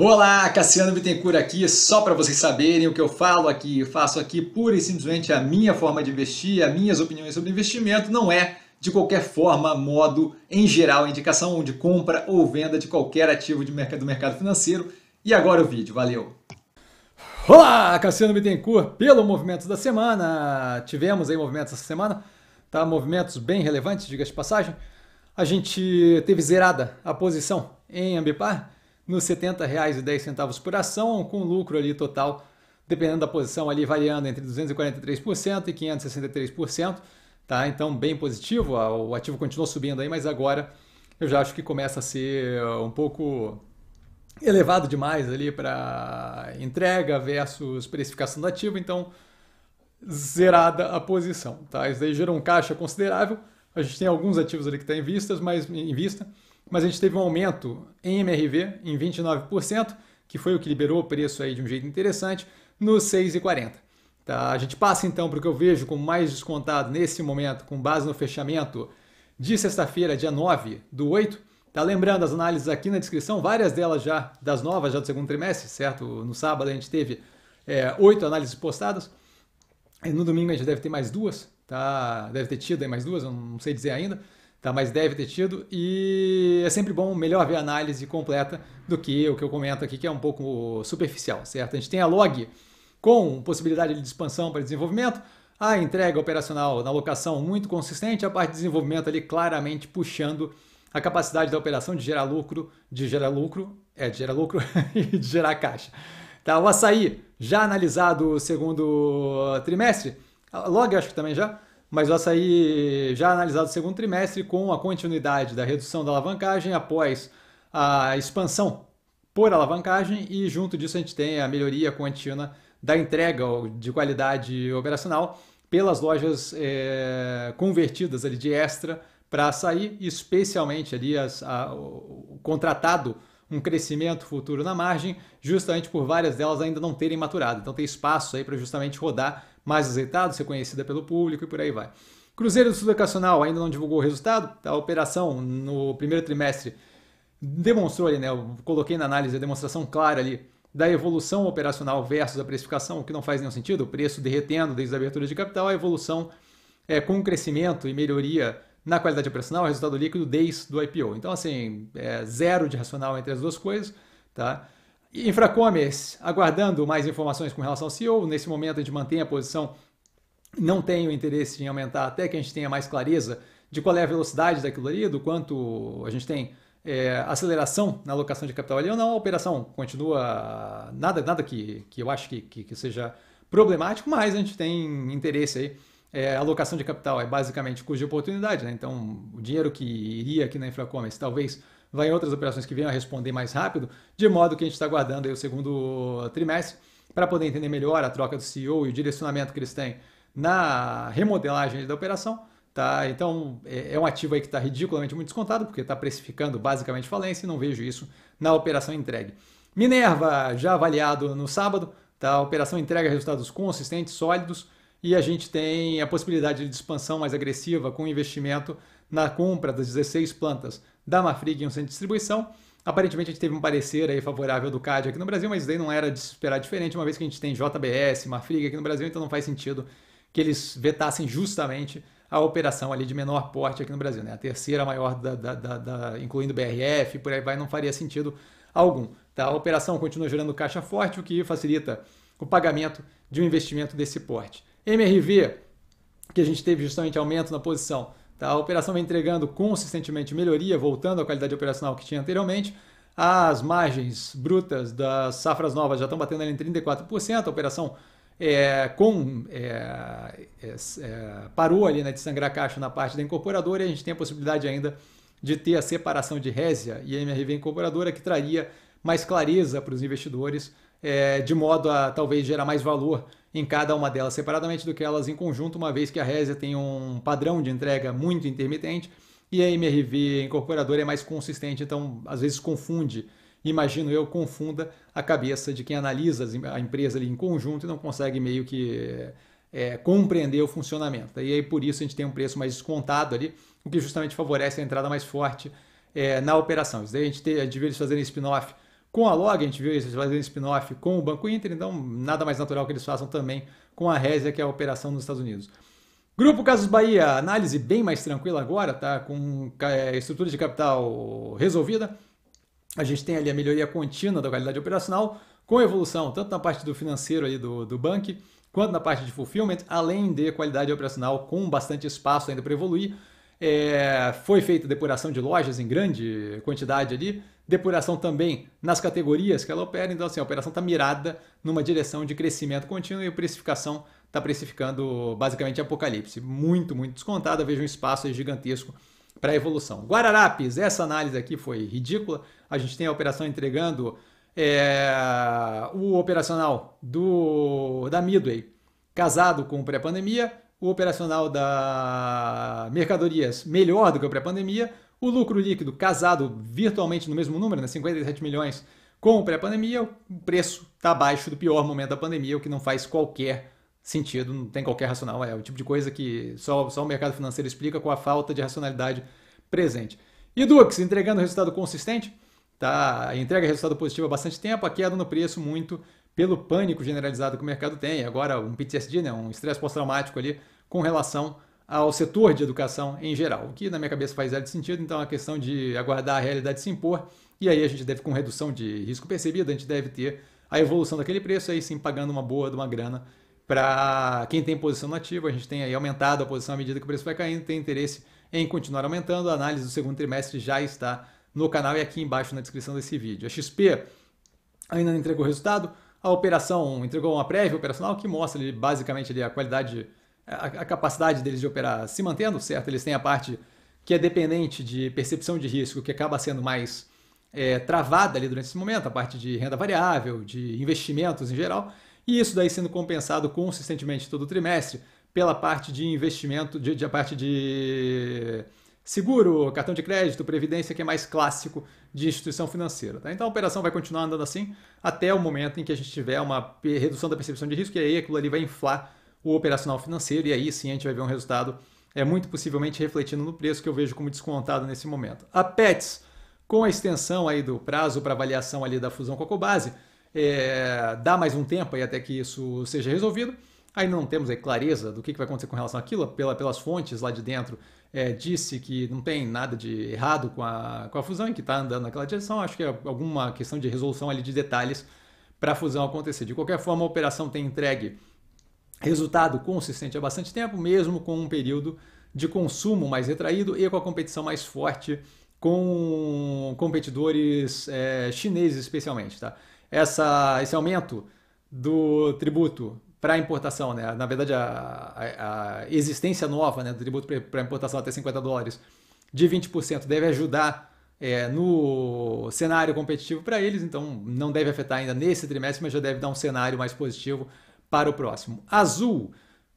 Olá, Cassiano Bittencourt aqui, só para vocês saberem o que eu falo aqui, eu faço aqui pura e simplesmente a minha forma de investir, as minhas opiniões sobre investimento, não é de qualquer forma, modo, em geral, indicação de compra ou venda de qualquer ativo de mercado, do mercado financeiro. E agora o vídeo, valeu! Olá, Cassiano Bittencourt, pelo movimento da semana, tivemos aí movimentos essa semana, tá? movimentos bem relevantes, diga de passagem, a gente teve zerada a posição em Ambipar, nos R$ 70,10 por ação, com lucro ali total, dependendo da posição ali, variando entre 243% e 563%, tá? Então, bem positivo, o ativo continuou subindo aí, mas agora eu já acho que começa a ser uh, um pouco elevado demais ali para entrega versus precificação do ativo, então zerada a posição, tá? Isso daí gerou um caixa considerável. A gente tem alguns ativos ali que estão tá em vistas, mas em vista, mas a gente teve um aumento em MRV em 29%, que foi o que liberou o preço aí de um jeito interessante, no 6,40. Tá? A gente passa então para o que eu vejo como mais descontado nesse momento, com base no fechamento de sexta-feira, dia 9 do 8. Tá lembrando as análises aqui na descrição, várias delas já, das novas já do segundo trimestre, certo? No sábado a gente teve é, oito é, análises postadas, e no domingo a gente deve ter mais duas, tá? Deve ter tido mais duas, não sei dizer ainda tá? mas deve ter tido. E é sempre bom, melhor ver a análise completa do que o que eu comento aqui, que é um pouco superficial, certo? A gente tem a log com possibilidade de expansão para desenvolvimento, a entrega operacional na locação muito consistente, a parte de desenvolvimento ali claramente puxando a capacidade da operação de gerar lucro, de gerar lucro, é, de gerar lucro e de gerar caixa. Tá, o açaí, já analisado o segundo trimestre, logo acho que também já, mas o açaí já analisado no segundo trimestre com a continuidade da redução da alavancagem após a expansão por alavancagem e junto disso a gente tem a melhoria contínua da entrega de qualidade operacional pelas lojas é, convertidas ali de extra para sair, especialmente ali as, a, o contratado um crescimento futuro na margem, justamente por várias delas ainda não terem maturado. Então tem espaço aí para justamente rodar mais azeitado, ser conhecida pelo público e por aí vai. Cruzeiro do Sul Educacional ainda não divulgou o resultado. A operação no primeiro trimestre demonstrou ali, né? Eu coloquei na análise a demonstração clara ali da evolução operacional versus a precificação, o que não faz nenhum sentido, o preço derretendo desde a abertura de capital, a evolução é, com crescimento e melhoria na qualidade operacional, resultado líquido desde do IPO. Então, assim, é zero de racional entre as duas coisas, tá? Infracomes, aguardando mais informações com relação ao CEO. Nesse momento, a gente mantém a posição, não tem o interesse em aumentar até que a gente tenha mais clareza de qual é a velocidade daquilo ali, do quanto a gente tem é, aceleração na alocação de capital ali ou não. A operação continua nada, nada que, que eu acho que, que, que seja problemático, mas a gente tem interesse aí é, alocação de capital é basicamente custo de oportunidade, né? então o dinheiro que iria aqui na Infracommerce talvez vá em outras operações que venham a responder mais rápido, de modo que a gente está aguardando o segundo trimestre para poder entender melhor a troca do CEO e o direcionamento que eles têm na remodelagem da operação. Tá? Então é, é um ativo aí que está ridiculamente muito descontado, porque está precificando basicamente falência e não vejo isso na operação entregue. Minerva, já avaliado no sábado, tá? a operação entrega resultados consistentes, sólidos e a gente tem a possibilidade de expansão mais agressiva com investimento na compra das 16 plantas da Mafrig em um centro de distribuição. Aparentemente a gente teve um parecer aí favorável do CAD aqui no Brasil, mas daí não era de esperar diferente, uma vez que a gente tem JBS, Mafrig aqui no Brasil, então não faz sentido que eles vetassem justamente a operação ali de menor porte aqui no Brasil, né? A terceira maior, da, da, da, da incluindo BRF, por aí vai, não faria sentido algum. Tá? A operação continua gerando caixa forte, o que facilita o pagamento de um investimento desse porte. MRV, que a gente teve justamente aumento na posição. Tá? A operação vem entregando consistentemente melhoria, voltando à qualidade operacional que tinha anteriormente. As margens brutas das safras novas já estão batendo ali em 34%, a operação é, com, é, é, é, parou ali né, de sangrar caixa na parte da incorporadora e a gente tem a possibilidade ainda de ter a separação de Résia e MRV incorporadora que traria mais clareza para os investidores é, de modo a talvez gerar mais valor em cada uma delas separadamente do que elas em conjunto, uma vez que a Resia tem um padrão de entrega muito intermitente e a MRV incorporadora é mais consistente, então às vezes confunde, imagino eu, confunda a cabeça de quem analisa a empresa ali em conjunto e não consegue meio que é, compreender o funcionamento. E aí por isso a gente tem um preço mais descontado ali, o que justamente favorece a entrada mais forte é, na operação. Isso daí a gente, a gente deveria fazer em spin-off com a Log, a gente viu eles fazendo spin-off com o Banco Inter, então nada mais natural que eles façam também com a Resia, que é a operação nos Estados Unidos. Grupo Casos Bahia, análise bem mais tranquila agora, tá? Com é, estrutura de capital resolvida. A gente tem ali a melhoria contínua da qualidade operacional, com evolução tanto na parte do financeiro aí do, do banco, quanto na parte de fulfillment, além de qualidade operacional com bastante espaço ainda para evoluir. É, foi feita depuração de lojas em grande quantidade ali, depuração também nas categorias que ela opera, então assim, a operação está mirada numa direção de crescimento contínuo e a precificação está precificando basicamente apocalipse. Muito, muito descontada, vejo um espaço gigantesco para evolução. Guararapes, essa análise aqui foi ridícula, a gente tem a operação entregando é, o operacional do da Midway casado com pré-pandemia, o operacional da mercadorias melhor do que o pré-pandemia, o lucro líquido casado virtualmente no mesmo número, né, 57 milhões com o pré-pandemia, o preço está abaixo do pior momento da pandemia, o que não faz qualquer sentido, não tem qualquer racional, é o tipo de coisa que só, só o mercado financeiro explica com a falta de racionalidade presente. E Dux, entregando resultado consistente, tá, entrega resultado positivo há bastante tempo, a queda no preço muito pelo pânico generalizado que o mercado tem, agora um PTSD, né, um estresse pós-traumático ali, com relação ao setor de educação em geral, o que na minha cabeça faz zero sentido, então é a questão de aguardar a realidade se impor, e aí a gente deve, com redução de risco percebido, a gente deve ter a evolução daquele preço, aí sim pagando uma boa de uma grana para quem tem posição nativa, a gente tem aí aumentado a posição à medida que o preço vai caindo, tem interesse em continuar aumentando, a análise do segundo trimestre já está no canal e aqui embaixo na descrição desse vídeo. A XP ainda não entregou resultado, a operação, entregou uma prévia operacional que mostra ali, basicamente ali, a qualidade, a, a capacidade deles de operar se mantendo, certo? Eles têm a parte que é dependente de percepção de risco, que acaba sendo mais é, travada ali durante esse momento, a parte de renda variável, de investimentos em geral, e isso daí sendo compensado consistentemente todo trimestre pela parte de investimento, de, de a parte de seguro, cartão de crédito, previdência, que é mais clássico de instituição financeira. Tá? Então a operação vai continuar andando assim até o momento em que a gente tiver uma redução da percepção de risco, e aí aquilo ali vai inflar o operacional financeiro, e aí sim a gente vai ver um resultado é muito possivelmente refletindo no preço que eu vejo como descontado nesse momento. A Pets, com a extensão aí do prazo para avaliação ali da fusão com a Cobase, é, dá mais um tempo aí até que isso seja resolvido. Aí não temos aí clareza do que, que vai acontecer com relação àquilo, pela, pelas fontes lá de dentro é, disse que não tem nada de errado com a, com a fusão e que está andando naquela direção. Acho que é alguma questão de resolução ali de detalhes para a fusão acontecer. De qualquer forma, a operação tem entregue resultado consistente há bastante tempo, mesmo com um período de consumo mais retraído e com a competição mais forte com competidores é, chineses especialmente. Tá? Essa, esse aumento do tributo para importação, né? Na verdade, a, a, existência nova né, do tributo para importação até 50 dólares de 20% deve ajudar é, no cenário competitivo para eles, então não deve afetar ainda nesse trimestre, mas já deve dar um cenário mais positivo para o próximo. Azul,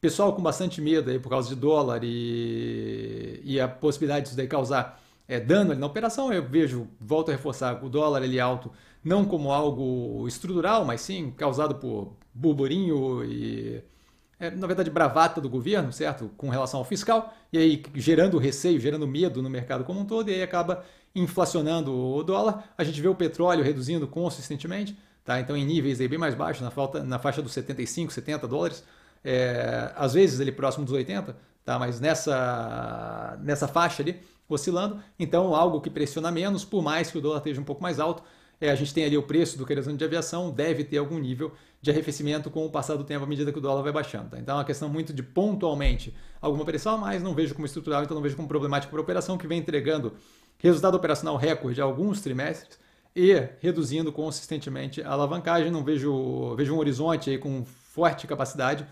pessoal com bastante medo aí por causa de dólar e, e a possibilidade disso daí causar é, dano na operação. Eu vejo, volto a reforçar, o dólar ele é alto não como algo estrutural, mas sim causado por burburinho e, é, na verdade, bravata do governo, certo? Com relação ao fiscal, e aí gerando receio, gerando medo no mercado como um todo, e aí acaba inflacionando o dólar. A gente vê o petróleo reduzindo consistentemente, tá? então em níveis aí bem mais baixos, na, falta, na faixa dos 75, 70 dólares, é, às vezes ele próximo dos 80, tá? mas nessa, nessa faixa ali, oscilando. Então, algo que pressiona menos, por mais que o dólar esteja um pouco mais alto é, a gente tem ali o preço do querosene de aviação, deve ter algum nível de arrefecimento com o passar do tempo à medida que o dólar vai baixando. Tá? Então é uma questão muito de pontualmente alguma pressão mas não vejo como estrutural, então não vejo como problemático para a operação que vem entregando resultado operacional recorde há alguns trimestres e reduzindo consistentemente a alavancagem. Não vejo, vejo um horizonte aí com forte capacidade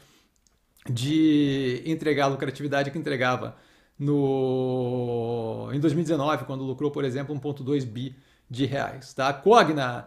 de entregar a lucratividade que entregava no em 2019, quando lucrou, por exemplo, 1.2 bi de reais. Tá? Cogna,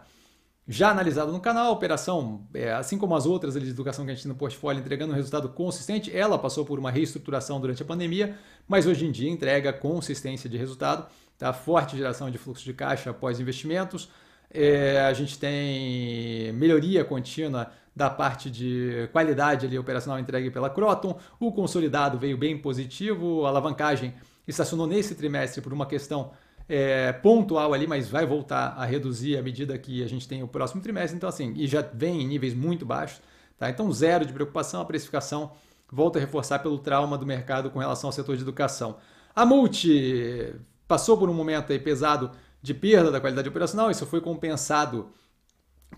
já analisado no canal, operação, é, assim como as outras de educação que a gente tem no portfólio, entregando um resultado consistente, ela passou por uma reestruturação durante a pandemia, mas hoje em dia entrega consistência de resultado, tá? forte geração de fluxo de caixa após investimentos, é, a gente tem melhoria contínua da parte de qualidade ali, operacional entregue pela Croton, o consolidado veio bem positivo, a alavancagem estacionou nesse trimestre por uma questão é, pontual ali, mas vai voltar a reduzir à medida que a gente tem o próximo trimestre. Então, assim, e já vem em níveis muito baixos. Tá? Então, zero de preocupação, a precificação volta a reforçar pelo trauma do mercado com relação ao setor de educação. A multi passou por um momento aí pesado de perda da qualidade operacional, isso foi compensado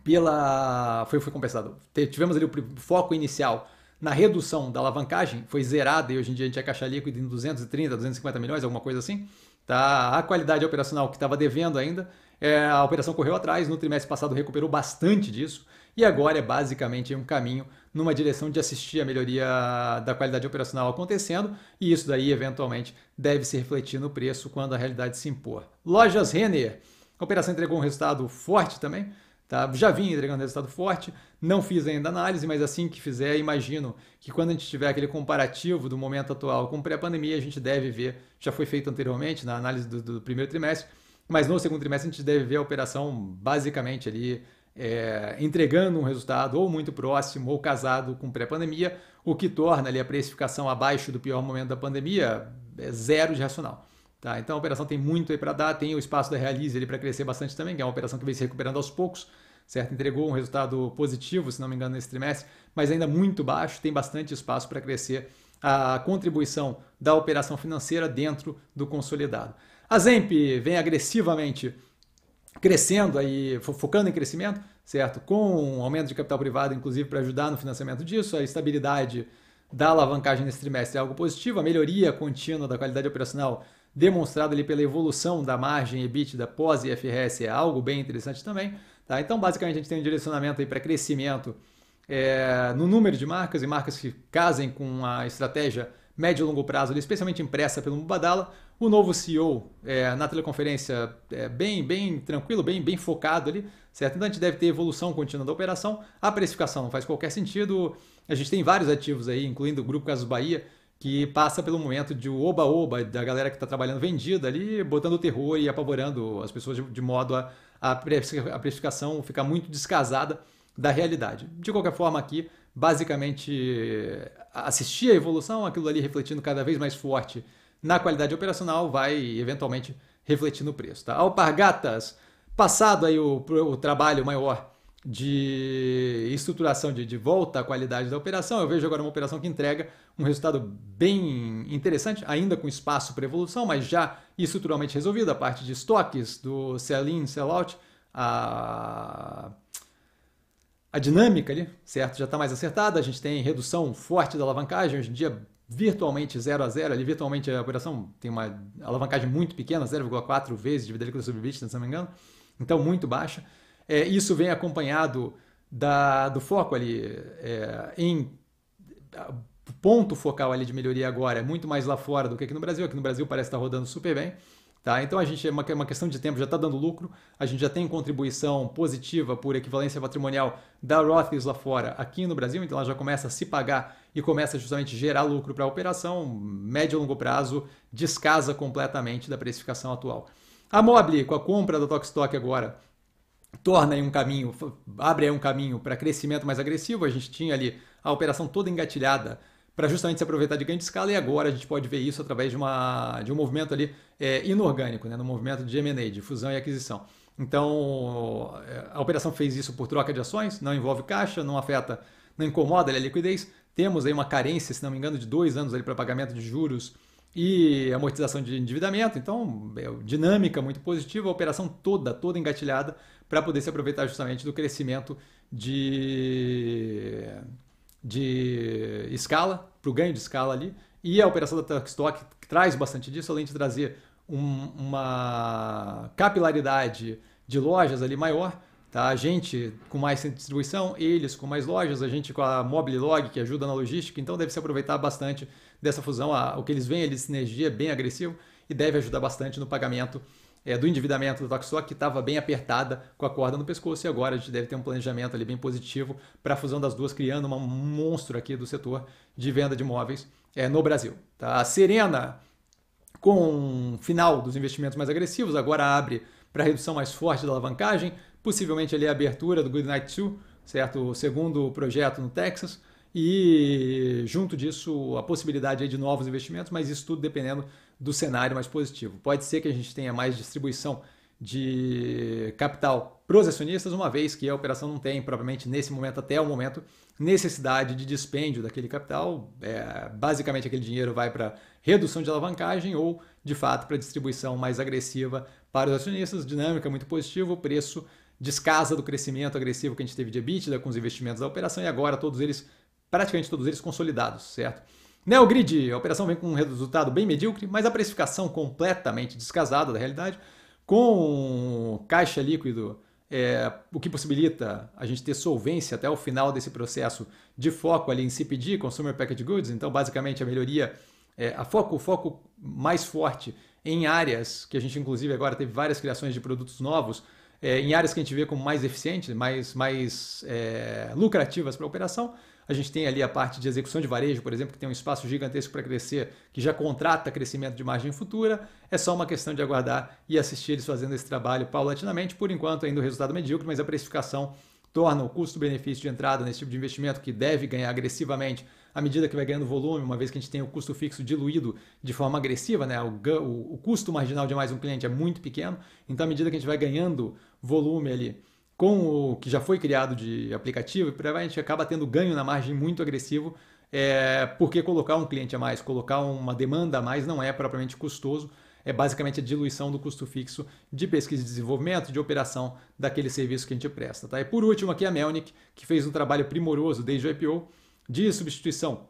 pela. Foi, foi compensado. Tivemos ali o foco inicial na redução da alavancagem, foi zerada e hoje em dia a gente é caixa líquida em 230, 250 milhões, alguma coisa assim. Tá? A qualidade operacional que estava devendo ainda, é, a operação correu atrás, no trimestre passado recuperou bastante disso e agora é basicamente um caminho numa direção de assistir a melhoria da qualidade operacional acontecendo e isso daí eventualmente deve se refletir no preço quando a realidade se impor. Lojas Renner, a operação entregou um resultado forte também, Tá? Já vim entregando resultado forte, não fiz ainda análise, mas assim que fizer, imagino que quando a gente tiver aquele comparativo do momento atual com pré-pandemia, a gente deve ver, já foi feito anteriormente na análise do, do, primeiro trimestre, mas no segundo trimestre a gente deve ver a operação basicamente ali é, entregando um resultado ou muito próximo ou casado com pré-pandemia, o que torna ali a precificação abaixo do pior momento da pandemia é zero de racional. Tá, então a operação tem muito aí para dar, tem o espaço da Realize para crescer bastante também, que é uma operação que vem se recuperando aos poucos, certo? Entregou um resultado positivo, se não me engano, nesse trimestre, mas ainda muito baixo, tem bastante espaço para crescer a contribuição da operação financeira dentro do consolidado. A Zemp vem agressivamente crescendo aí, focando em crescimento, certo? Com um aumento de capital privado, inclusive, para ajudar no financiamento disso, a estabilidade da alavancagem nesse trimestre é algo positivo, a melhoria contínua da qualidade operacional demonstrado ali pela evolução da margem EBITDA pós IFRS é algo bem interessante também. Tá? Então, basicamente, a gente tem um direcionamento para crescimento é, no número de marcas e marcas que casem com a estratégia médio e longo prazo, ali, especialmente impressa pelo Mubadala. O novo CEO é, na teleconferência é bem, bem tranquilo, bem, bem focado ali, certo? Então a gente deve ter evolução contínua da operação. A precificação não faz qualquer sentido. A gente tem vários ativos aí, incluindo o Grupo Casas Bahia, que passa pelo momento de oba-oba, da galera que está trabalhando vendida ali, botando terror e apavorando as pessoas de, modo a, a precificação ficar muito descasada da realidade. De qualquer forma, aqui, basicamente, assistir a evolução, aquilo ali refletindo cada vez mais forte na qualidade operacional, vai eventualmente refletir no preço. Tá? Alpargatas, passado aí o, o trabalho maior de estruturação de, de volta à qualidade da operação, eu vejo agora uma operação que entrega um resultado bem interessante, ainda com espaço para evolução, mas já estruturalmente resolvido, a parte de estoques, do sell-in, sell-out, a a dinâmica ali, certo, já está mais acertada, a gente tem redução forte da alavancagem, hoje em dia virtualmente 0 a 0 ali virtualmente a operação tem uma alavancagem muito pequena, 0,4 vezes dívida líquida sobre EBITDA, se não me engano, então muito baixa. É, isso vem acompanhado da, do foco ali é, em o ponto focal ali de melhoria agora é muito mais lá fora do que aqui no Brasil. Aqui no Brasil parece estar tá rodando super bem. Tá? Então a gente é uma, é uma questão de tempo, já está dando lucro, a gente já tem contribuição positiva por equivalência patrimonial da Rothes lá fora, aqui no Brasil, então ela já começa a se pagar e começa justamente a gerar lucro para a operação, médio e longo prazo, descasa completamente da precificação atual. A Mobile, com a compra da Tokstok agora, torna um caminho, abre um caminho para crescimento mais agressivo. A gente tinha ali a operação toda engatilhada para justamente se aproveitar de grande escala e agora a gente pode ver isso através de, uma, de um movimento ali é, inorgânico, né, no movimento de M&A, de fusão e aquisição. Então, é, a operação fez isso por troca de ações, não envolve caixa, não afeta, não incomoda ali, a é liquidez. Temos aí uma carência, se não me engano, de dois anos para pagamento de juros e amortização de endividamento, então é dinâmica muito positiva, a operação toda, toda engatilhada para poder se aproveitar justamente do crescimento de, de escala, para o ganho de escala ali. E a operação da Stock traz bastante disso, além de trazer um, uma capilaridade de lojas ali maior, Tá? A gente com mais centro de distribuição, eles com mais lojas, a gente com a Mobile Log, que ajuda na logística, então deve se aproveitar bastante dessa fusão, a, o que eles veem é de sinergia bem agressivo e deve ajudar bastante no pagamento é, do endividamento do Toxoc, que estava bem apertada com a corda no pescoço, e agora a gente deve ter um planejamento ali bem positivo para a fusão das duas, criando um monstro aqui do setor de venda de imóveis é, no Brasil. Tá? A Serena, com o final dos investimentos mais agressivos, agora abre para redução mais forte da alavancagem, possivelmente ali a abertura do Goodnight 2, certo? o segundo projeto no Texas, e junto disso a possibilidade de novos investimentos, mas isso tudo dependendo do cenário mais positivo. Pode ser que a gente tenha mais distribuição de capital para os acionistas, uma vez que a operação não tem, propriamente nesse momento, até o momento, necessidade de dispêndio daquele capital. É, basicamente, aquele dinheiro vai para redução de alavancagem ou, de fato, para distribuição mais agressiva para os acionistas. Dinâmica muito positiva, o preço descasa do crescimento agressivo que a gente teve de EBITDA com os investimentos da operação e agora todos eles praticamente todos eles consolidados, certo? Neogrid, a operação vem com um resultado bem medíocre, mas a precificação completamente descasada da realidade, com caixa líquido, é, o que possibilita a gente ter solvência até o final desse processo de foco ali em CPG, Consumer Packaged Goods, então basicamente a melhoria, é, a foco, o foco mais forte em áreas que a gente inclusive agora teve várias criações de produtos novos, é, em áreas que a gente vê como mais eficientes, mais, mais é, lucrativas para a operação, a gente tem ali a parte de execução de varejo, por exemplo, que tem um espaço gigantesco para crescer, que já contrata crescimento de margem futura. É só uma questão de aguardar e assistir eles fazendo esse trabalho paulatinamente. Por enquanto, ainda o resultado medíocre, mas a precificação torna o custo-benefício de entrada nesse tipo de investimento que deve ganhar agressivamente à medida que vai ganhando volume, uma vez que a gente tem o custo fixo diluído de forma agressiva, né? o, o, o custo marginal de mais um cliente é muito pequeno, então à medida que a gente vai ganhando volume ali com o que já foi criado de aplicativo, provavelmente acaba tendo ganho na margem muito agressivo, é, porque colocar um cliente a mais, colocar uma demanda a mais não é propriamente custoso, é basicamente a diluição do custo fixo de pesquisa e desenvolvimento, de operação daquele serviço que a gente presta. Tá? E por último aqui a Melnick, que fez um trabalho primoroso desde o IPO de substituição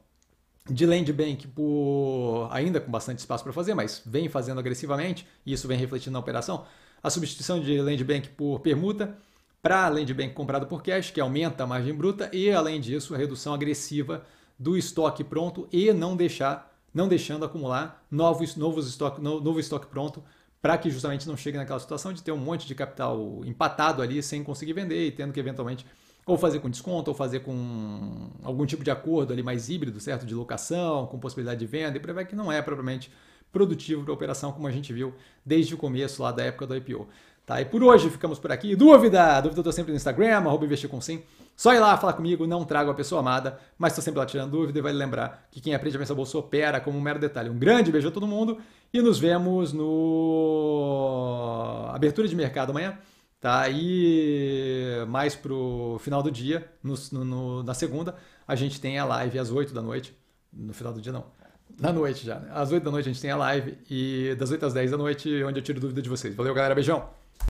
de land bank por ainda com bastante espaço para fazer, mas vem fazendo agressivamente, e isso vem refletindo na operação, a substituição de land bank por permuta para além de bem comprado por cash, que aumenta a margem bruta, e além disso, a redução agressiva do estoque pronto e não deixar, não deixando acumular novos, novos estoque, novo estoque pronto, para que justamente não chegue naquela situação de ter um monte de capital empatado ali sem conseguir vender e tendo que eventualmente ou fazer com desconto, ou fazer com algum tipo de acordo ali mais híbrido, certo? De locação, com possibilidade de venda, e prever que não é propriamente produtivo para a operação, como a gente viu desde o começo lá da época do IPO. Tá? E por hoje ficamos por aqui. Dúvida? Dúvida eu tô sempre no Instagram, arroba investir com sim. Só ir lá falar comigo, não trago a pessoa amada, mas estou sempre lá tirando dúvida e vai lembrar que quem aprende a pensar bolsa opera como um mero detalhe. Um grande beijo a todo mundo e nos vemos no abertura de mercado amanhã, tá? E mais pro final do dia, no, no, na segunda, a gente tem a live às 8 da noite. No final do dia não. Na noite já, né? Às 8 da noite a gente tem a live e das 8 às 10 da noite é onde eu tiro dúvida de vocês. Valeu, galera. Beijão!